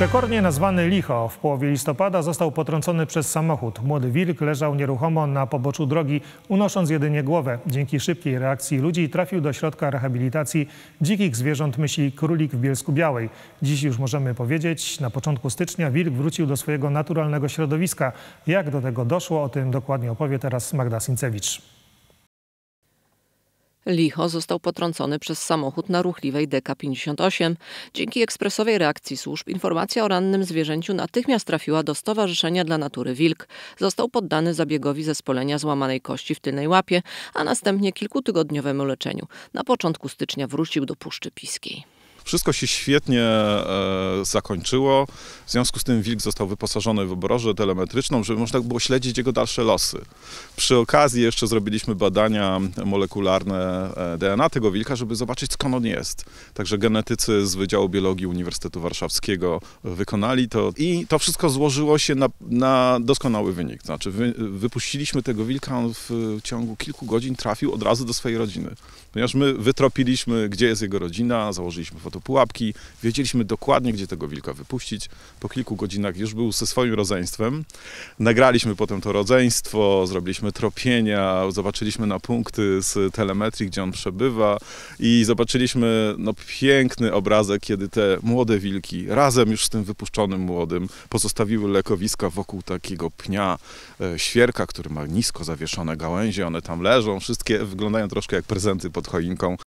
Przekornie nazwany Licho w połowie listopada został potrącony przez samochód. Młody wilk leżał nieruchomo na poboczu drogi, unosząc jedynie głowę. Dzięki szybkiej reakcji ludzi trafił do środka rehabilitacji dzikich zwierząt myśli królik w Bielsku Białej. Dziś już możemy powiedzieć, na początku stycznia wilk wrócił do swojego naturalnego środowiska. Jak do tego doszło, o tym dokładnie opowie teraz Magda Sincewicz. Licho został potrącony przez samochód na ruchliwej DK 58. Dzięki ekspresowej reakcji służb informacja o rannym zwierzęciu natychmiast trafiła do Stowarzyszenia dla Natury Wilk. Został poddany zabiegowi zespolenia złamanej kości w tylnej łapie, a następnie kilkutygodniowemu leczeniu. Na początku stycznia wrócił do Puszczy Piskiej. Wszystko się świetnie e, zakończyło. W związku z tym wilk został wyposażony w obrożę telemetryczną, żeby można było śledzić jego dalsze losy. Przy okazji jeszcze zrobiliśmy badania molekularne e, DNA tego wilka, żeby zobaczyć skąd on jest. Także genetycy z Wydziału Biologii Uniwersytetu Warszawskiego wykonali to i to wszystko złożyło się na, na doskonały wynik. Znaczy wy, wypuściliśmy tego wilka, on w, w ciągu kilku godzin trafił od razu do swojej rodziny. Ponieważ my wytropiliśmy, gdzie jest jego rodzina, założyliśmy to pułapki. Wiedzieliśmy dokładnie, gdzie tego wilka wypuścić. Po kilku godzinach już był ze swoim rodzeństwem. Nagraliśmy potem to rodzeństwo, zrobiliśmy tropienia, zobaczyliśmy na punkty z telemetrii, gdzie on przebywa i zobaczyliśmy no, piękny obrazek, kiedy te młode wilki razem już z tym wypuszczonym młodym pozostawiły lekowiska wokół takiego pnia e, świerka, który ma nisko zawieszone gałęzie. One tam leżą, wszystkie wyglądają troszkę jak prezenty pod choinką.